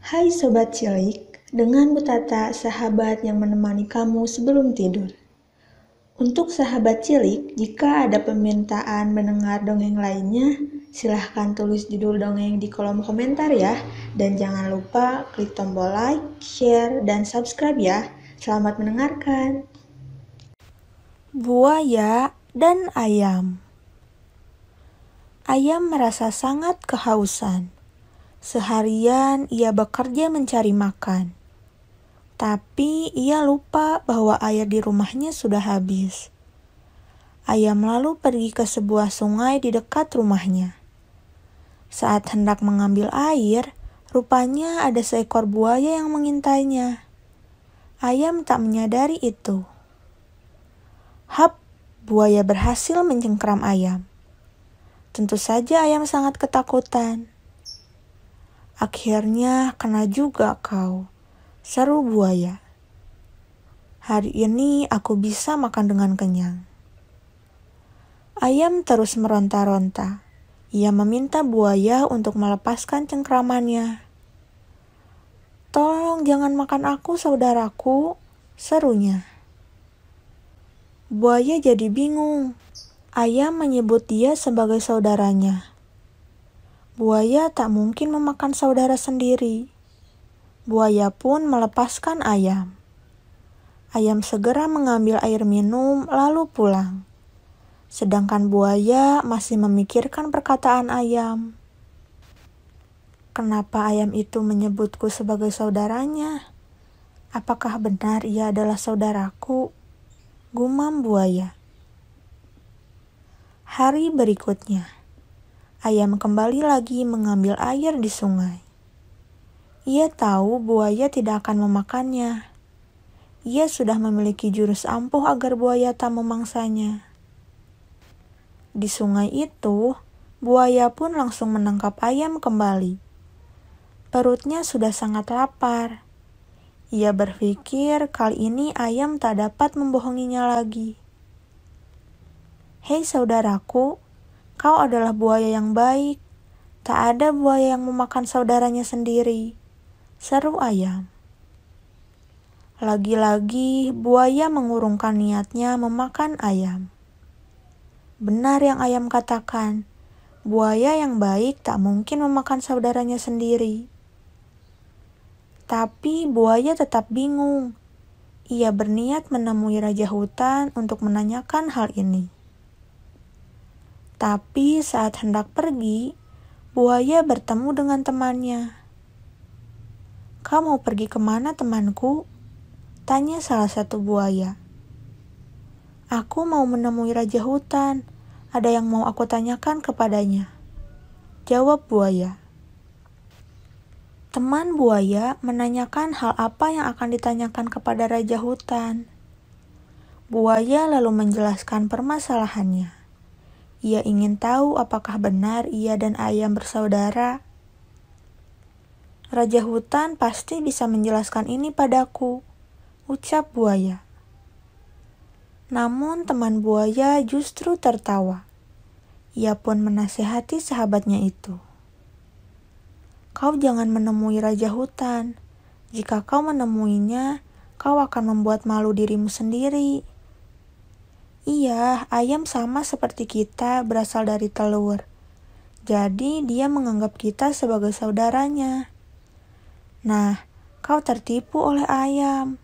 Hai Sobat Cilik, dengan Butata sahabat yang menemani kamu sebelum tidur. Untuk sahabat cilik, jika ada permintaan mendengar dongeng lainnya, silahkan tulis judul dongeng di kolom komentar ya. Dan jangan lupa klik tombol like, share, dan subscribe ya. Selamat mendengarkan. Buaya dan Ayam Ayam merasa sangat kehausan Seharian ia bekerja mencari makan, tapi ia lupa bahwa air di rumahnya sudah habis. Ayam lalu pergi ke sebuah sungai di dekat rumahnya. Saat hendak mengambil air, rupanya ada seekor buaya yang mengintainya. Ayam tak menyadari itu. Hap, buaya berhasil mencengkram ayam. Tentu saja ayam sangat ketakutan. Akhirnya kena juga kau. Seru buaya. Hari ini aku bisa makan dengan kenyang. Ayam terus meronta-ronta. Ia meminta buaya untuk melepaskan cengkramannya. Tolong jangan makan aku, saudaraku, serunya. Buaya jadi bingung. Ayam menyebut dia sebagai saudaranya. Buaya tak mungkin memakan saudara sendiri. Buaya pun melepaskan ayam. Ayam segera mengambil air minum, lalu pulang. Sedangkan buaya masih memikirkan perkataan ayam. Kenapa ayam itu menyebutku sebagai saudaranya? Apakah benar ia adalah saudaraku? Gumam buaya. Hari berikutnya ayam kembali lagi mengambil air di sungai. Ia tahu buaya tidak akan memakannya. Ia sudah memiliki jurus ampuh agar buaya tak memangsanya. Di sungai itu, buaya pun langsung menangkap ayam kembali. Perutnya sudah sangat lapar. Ia berpikir kali ini ayam tak dapat membohonginya lagi. Hei saudaraku, Kau adalah buaya yang baik. Tak ada buaya yang memakan saudaranya sendiri. Seru ayam. Lagi-lagi buaya mengurungkan niatnya memakan ayam. Benar yang ayam katakan, buaya yang baik tak mungkin memakan saudaranya sendiri. Tapi buaya tetap bingung. Ia berniat menemui raja hutan untuk menanyakan hal ini. Tapi saat hendak pergi, buaya bertemu dengan temannya. Kamu pergi kemana temanku? Tanya salah satu buaya. Aku mau menemui raja hutan. Ada yang mau aku tanyakan kepadanya. Jawab buaya. Teman buaya menanyakan hal apa yang akan ditanyakan kepada raja hutan. Buaya lalu menjelaskan permasalahannya. Ia ingin tahu apakah benar ia dan ayam bersaudara. Raja hutan pasti bisa menjelaskan ini padaku, ucap buaya. Namun teman buaya justru tertawa. Ia pun menasehati sahabatnya itu. Kau jangan menemui raja hutan. Jika kau menemuinya, kau akan membuat malu dirimu sendiri. Iya, ayam sama seperti kita berasal dari telur. Jadi dia menganggap kita sebagai saudaranya. Nah, kau tertipu oleh ayam.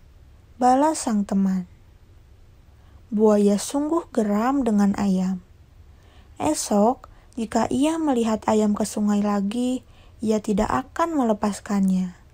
Balas sang teman. Buaya sungguh geram dengan ayam. Esok, jika ia melihat ayam ke sungai lagi, ia tidak akan melepaskannya.